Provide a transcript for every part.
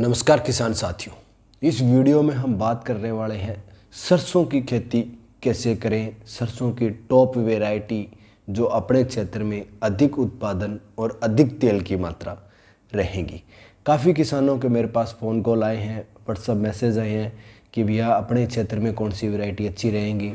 नमस्कार किसान साथियों इस वीडियो में हम बात करने वाले हैं सरसों की खेती कैसे करें सरसों की टॉप वेराइटी जो अपने क्षेत्र में अधिक उत्पादन और अधिक तेल की मात्रा रहेगी काफ़ी किसानों के मेरे पास फ़ोन कॉल आए हैं व्हाट्सअप मैसेज आए हैं कि भैया अपने क्षेत्र में कौन सी वेराइटी अच्छी रहेंगी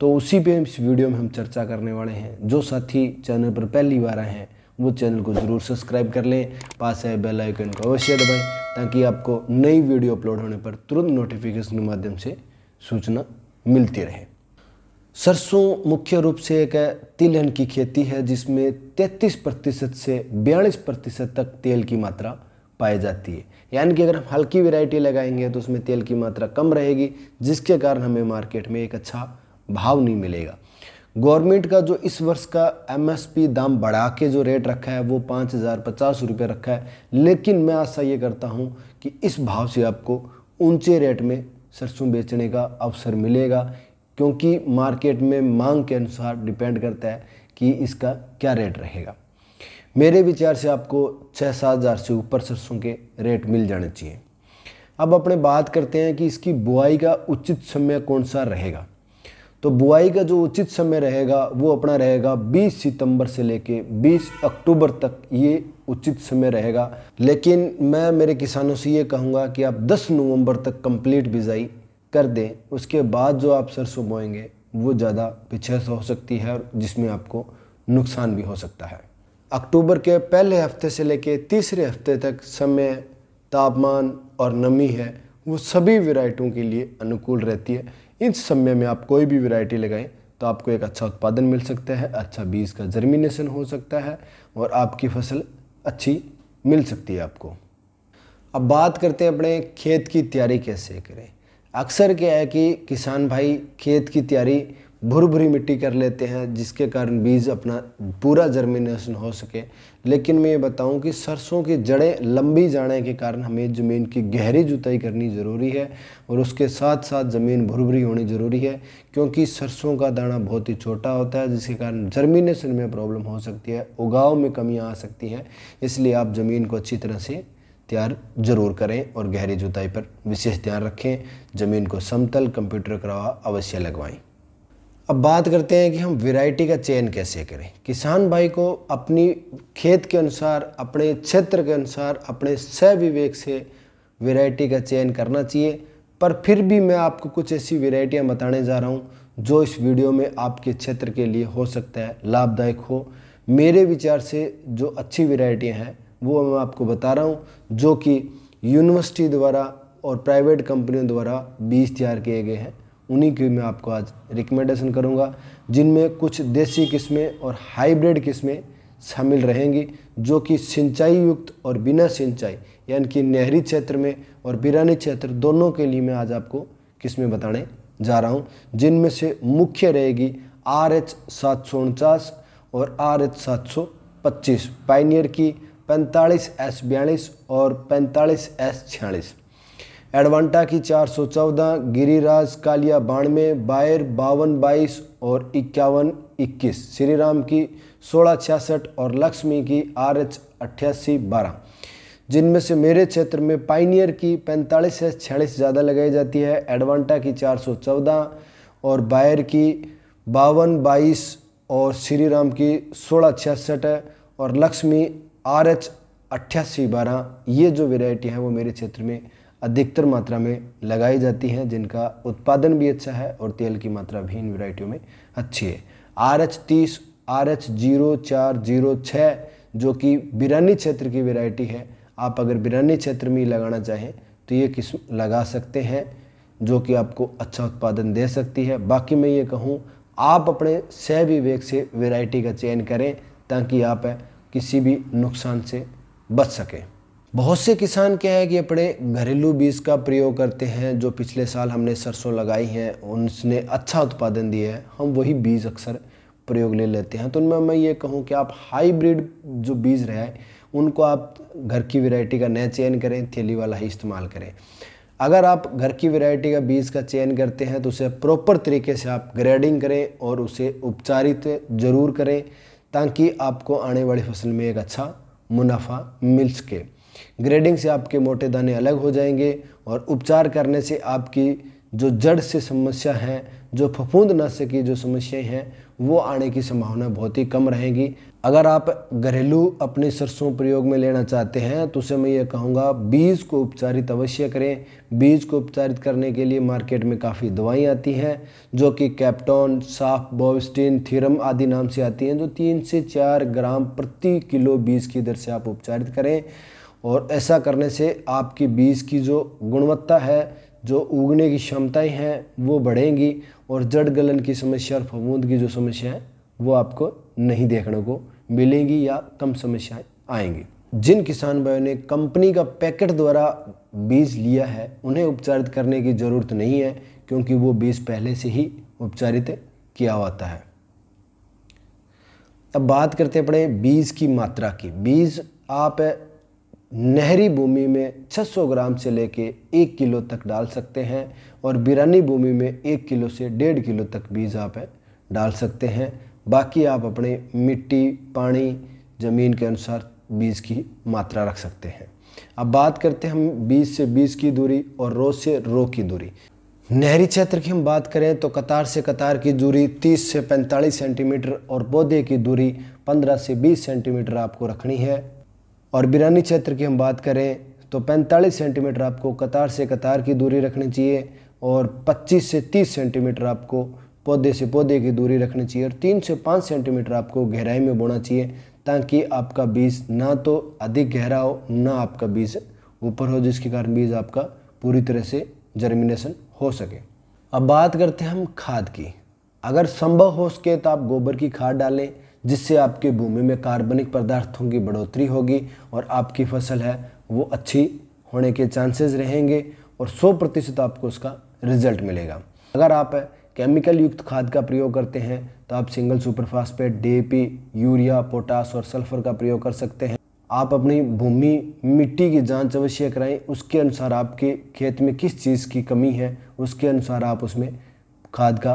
तो उसी पे इस वीडियो में हम चर्चा करने वाले हैं जो साथी चैनल पर पहली बार आए हैं वो चैनल को ज़रूर सब्सक्राइब कर लें पास आए बेल आइकन को अवश्य दबाएं ताकि आपको नई वीडियो अपलोड होने पर तुरंत नोटिफिकेशन के माध्यम से सूचना मिलती रहे सरसों मुख्य रूप से एक तिलहन की खेती है जिसमें 33 प्रतिशत से 42 प्रतिशत तक तेल की मात्रा पाई जाती है यानी कि अगर हम हल्की वेराइटी लगाएंगे तो उसमें तेल की मात्रा कम रहेगी जिसके कारण हमें मार्केट में एक अच्छा भाव नहीं मिलेगा गवर्नमेंट का जो इस वर्ष का एमएसपी दाम बढ़ा के जो रेट रखा है वो पाँच हज़ार पचास रुपये रखा है लेकिन मैं आशा ये करता हूँ कि इस भाव से आपको ऊंचे रेट में सरसों बेचने का अवसर मिलेगा क्योंकि मार्केट में मांग के अनुसार डिपेंड करता है कि इसका क्या रेट रहेगा मेरे विचार से आपको छः सात हज़ार से ऊपर सरसों के रेट मिल जाने चाहिए अब अपने बात करते हैं कि इसकी बुआई का उचित समय कौन सा रहेगा तो बुआई का जो उचित समय रहेगा वो अपना रहेगा 20 सितंबर से लेके 20 अक्टूबर तक ये उचित समय रहेगा लेकिन मैं मेरे किसानों से ये कहूँगा कि आप 10 नवंबर तक कंप्लीट बिजाई कर दें उसके बाद जो आप सरसों बोएंगे वो ज़्यादा से हो सकती है और जिसमें आपको नुकसान भी हो सकता है अक्टूबर के पहले हफ्ते से लेके तीसरे हफ्ते तक समय तापमान और नमी है वो सभी वेराइटियों के लिए अनुकूल रहती है इस समय में आप कोई भी वैरायटी लगाएं तो आपको एक अच्छा उत्पादन मिल सकता है अच्छा बीज का जर्मिनेशन हो सकता है और आपकी फसल अच्छी मिल सकती है आपको अब बात करते हैं अपने खेत की तैयारी कैसे करें अक्सर क्या है कि किसान भाई खेत की तैयारी भुर भुरी मिट्टी कर लेते हैं जिसके कारण बीज अपना पूरा जर्मिनेशन हो सके लेकिन मैं ये बताऊं कि सरसों की जड़ें लंबी जाने के कारण हमें ज़मीन की गहरी जुताई करनी ज़रूरी है और उसके साथ साथ ज़मीन भुरभुरी होनी ज़रूरी है क्योंकि सरसों का दाना बहुत ही छोटा होता है जिसके कारण जर्मिनेशन में प्रॉब्लम हो सकती है उगाव में कमियाँ आ सकती हैं इसलिए आप ज़मीन को अच्छी तरह से तैयार जरूर करें और गहरी जुताई पर विशेष ध्यान रखें ज़मीन को समतल कंप्यूटर करवा अवश्य लगवाएं अब बात करते हैं कि हम वैरायटी का चयन कैसे करें किसान भाई को अपनी खेत के अनुसार अपने क्षेत्र के अनुसार अपने सविवेक से वैरायटी का चयन करना चाहिए पर फिर भी मैं आपको कुछ ऐसी वैरायटियां बताने जा रहा हूँ जो इस वीडियो में आपके क्षेत्र के लिए हो सकता है लाभदायक हो मेरे विचार से जो अच्छी वेराइटियाँ हैं वो मैं आपको बता रहा हूँ जो कि यूनिवर्सिटी द्वारा और प्राइवेट कंपनियों द्वारा बीज तैयार किए गए हैं उन्हीं की मैं आपको आज रिकमेंडेशन करूँगा जिनमें कुछ देसी किस्में और हाइब्रिड किस्में शामिल रहेंगी जो कि सिंचाई युक्त और बिना सिंचाई यानी कि नहरी क्षेत्र में और बिरानी क्षेत्र दोनों के लिए मैं आज आपको किस्में बताने जा रहा हूँ जिनमें से मुख्य रहेगी आर एच सात सौ उनचास और आर एच सात सौ पच्चीस पाइनियर की पैंतालीस एस बयालीस और पैंतालीस एस छियालीस एडवांटा की 414, गिरिराज कालिया बानवे बायर बावन बाईस और इक्यावन इक्कीस श्री राम की सोलह छियासठ और लक्ष्मी की आर एच अट्ठासी बारह जिनमें से मेरे क्षेत्र में पाइनियर की पैंतालीस से छियालीस ज़्यादा लगाई जाती है एडवांटा की 414 और बायर की बावन बाईस और श्री राम की सोलह छियासठ है और लक्ष्मी आर एच अट्ठासी बारह ये जो वेराइटी है वो मेरे क्षेत्र में अधिकतर मात्रा में लगाई जाती हैं जिनका उत्पादन भी अच्छा है और तेल की मात्रा भी इन वेराइटियों में अच्छी है आर एच तीस आर एच जीरो चार जीरो छः जो कि बिरानी क्षेत्र की वेराइटी है आप अगर बिरानी क्षेत्र में लगाना चाहें तो ये किस्म लगा सकते हैं जो कि आपको अच्छा उत्पादन दे सकती है बाकी मैं ये कहूँ आप अपने सह विवेक से वेराइटी का चयन करें ताकि आप किसी भी नुकसान से बच सकें बहुत से किसान क्या है कि अपने घरेलू बीज का प्रयोग करते हैं जो पिछले साल हमने सरसों लगाई हैं उनने अच्छा उत्पादन दिया है हम वही बीज अक्सर प्रयोग ले लेते हैं तो उनमें मैं ये कहूँ कि आप हाईब्रिड जो बीज रहे हैं उनको आप घर की वैरायटी का नया चयन करें थैली वाला ही इस्तेमाल करें अगर आप घर की वैरायटी का बीज का चयन करते हैं तो उसे प्रॉपर तरीके से आप ग्रेडिंग करें और उसे उपचारित जरूर करें ताकि आपको आने वाली फसल में एक अच्छा मुनाफा मिल सके ग्रेडिंग से आपके मोटे दाने अलग हो जाएंगे और उपचार करने से आपकी जो जड़ से समस्या है जो फफूंद नस्य की जो समस्याएं हैं वो आने की संभावना बहुत ही कम रहेगी अगर आप घरेलू अपने सरसों प्रयोग में लेना चाहते हैं तो उसे मैं ये कहूँगा बीज को उपचारित अवश्य करें बीज को उपचारित करने के लिए मार्केट में काफ़ी दवाई आती हैं जो कि कैप्टॉन साफ बोवस्टीन थीरम आदि नाम से आती हैं जो तीन से चार ग्राम प्रति किलो बीज की दर से आप उपचारित करें और ऐसा करने से आपके बीज की जो गुणवत्ता है जो उगने की क्षमताएं हैं वो बढ़ेंगी और जड़ गलन की समस्या और फफूंद की जो समस्या है वो आपको नहीं देखने को मिलेंगी या कम समस्याएं आएंगी जिन किसान भाइयों ने कंपनी का पैकेट द्वारा बीज लिया है उन्हें उपचारित करने की ज़रूरत नहीं है क्योंकि वो बीज पहले से ही उपचारित किया होता है अब बात करते हैं अपने बीज की मात्रा की बीज आप नहरी भूमि में 600 ग्राम से लेके एक किलो तक डाल सकते हैं और बिरानी भूमि में एक किलो से डेढ़ किलो तक बीज आप डाल सकते हैं बाकी आप अपने मिट्टी पानी ज़मीन के अनुसार बीज की मात्रा रख सकते हैं अब बात करते हैं हम बीज से बीज की दूरी और रो से रो की दूरी नहरी क्षेत्र की हम बात करें तो कतार से कतार की दूरी 30 से 45 सेंटीमीटर और पौधे की दूरी 15 से 20 सेंटीमीटर आपको रखनी है और बिरानी क्षेत्र की हम बात करें तो 45 सेंटीमीटर आपको कतार से कतार की दूरी रखनी चाहिए और 25 से 30 सेंटीमीटर आपको पौधे से पौधे की दूरी रखनी चाहिए और तीन से पाँच सेंटीमीटर आपको गहराई में बोना चाहिए ताकि आपका बीज ना तो अधिक गहरा हो ना आपका बीज ऊपर हो जिसके कारण बीज आपका पूरी तरह से जर्मिनेशन हो सके अब बात करते हैं हम खाद की अगर संभव हो सके तो आप गोबर की खाद डालें जिससे आपके भूमि में कार्बनिक पदार्थों की बढ़ोतरी होगी और आपकी फसल है वो अच्छी होने के चांसेस रहेंगे और 100 प्रतिशत आपको उसका रिजल्ट मिलेगा अगर आप केमिकल युक्त खाद का प्रयोग करते हैं तो आप single super phosphate DAP urea potash और सल्फर का प्रयोग कर सकते हैं आप अपनी भूमि मिट्टी की जांच अवश्य कराएं उसके अनुसार आपके खेत में किस चीज़ की कमी है उसके अनुसार आप उसमें खाद का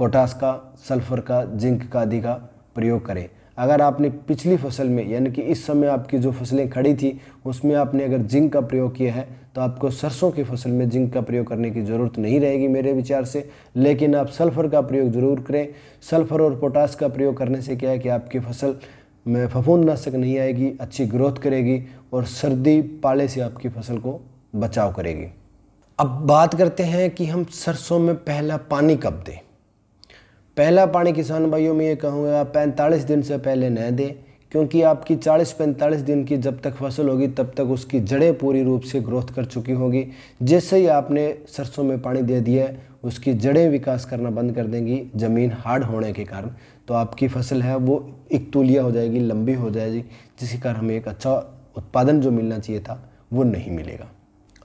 पोटास का सल्फर का जिंक का आदि का प्रयोग करें अगर आपने पिछली फसल में यानी कि इस समय आपकी जो फसलें खड़ी थी उसमें आपने अगर जिंक का प्रयोग किया है तो आपको सरसों की फसल में जिंक का प्रयोग करने की ज़रूरत नहीं रहेगी मेरे विचार से लेकिन आप सल्फर का प्रयोग ज़रूर करें सल्फर और पोटास का प्रयोग करने से क्या है कि आपकी फसल में फफूंद नाशक नहीं आएगी अच्छी ग्रोथ करेगी और सर्दी पाले से आपकी फसल को बचाव करेगी अब बात करते हैं कि हम सरसों में पहला पानी कब दें पहला पानी किसान भाइयों में ये कहूँगा आप पैंतालीस दिन से पहले न दें क्योंकि आपकी 40-45 दिन की जब तक फसल होगी तब तक उसकी जड़ें पूरी रूप से ग्रोथ कर चुकी होगी जैसे ही आपने सरसों में पानी दे दिया उसकी जड़ें विकास करना बंद कर देंगी ज़मीन हार्ड होने के कारण तो आपकी फसल है वो तुलिया हो जाएगी लंबी हो जाएगी जिसके कारण हमें एक अच्छा उत्पादन जो मिलना चाहिए था वो नहीं मिलेगा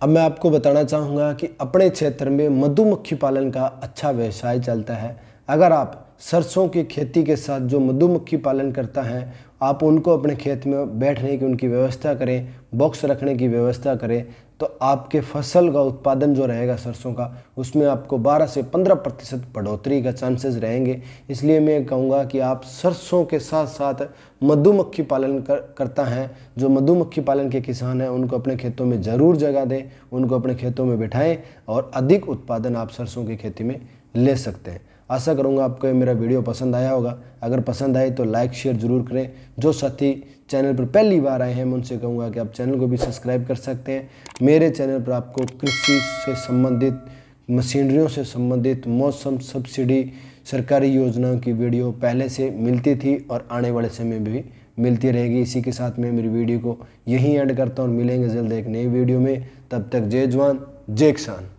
अब मैं आपको बताना चाहूँगा कि अपने क्षेत्र में मधुमक्खी पालन का अच्छा व्यवसाय चलता है अगर आप सरसों की खेती के साथ जो मधुमक्खी पालन करता है आप उनको अपने खेत में बैठने की उनकी व्यवस्था करें बॉक्स रखने की व्यवस्था करें तो आपके फसल का उत्पादन जो रहेगा सरसों का उसमें आपको 12 से 15 प्रतिशत बढ़ोतरी का चांसेस रहेंगे इसलिए मैं कहूँगा कि आप सरसों के साथ साथ मधुमक्खी पालन कर करता है जो मधुमक्खी पालन के किसान हैं उनको अपने खेतों में ज़रूर जगह दें उनको अपने खेतों में बैठाएँ और अधिक उत्पादन आप सरसों की खेती में ले सकते हैं आशा करूँगा आपको मेरा वीडियो पसंद आया होगा अगर पसंद आए तो लाइक शेयर ज़रूर करें जो साथी चैनल पर पहली बार आए हैं मैं उनसे कहूँगा कि आप चैनल को भी सब्सक्राइब कर सकते हैं मेरे चैनल पर आपको कृषि से संबंधित मशीनरियों से संबंधित मौसम सब्सिडी सरकारी योजनाओं की वीडियो पहले से मिलती थी और आने वाले समय में भी मिलती रहेगी इसी के साथ मैं मेरी वीडियो को यहीं एंड करता हूँ और मिलेंगे जल्द एक नई वीडियो में तब तक जय जवान जय किसान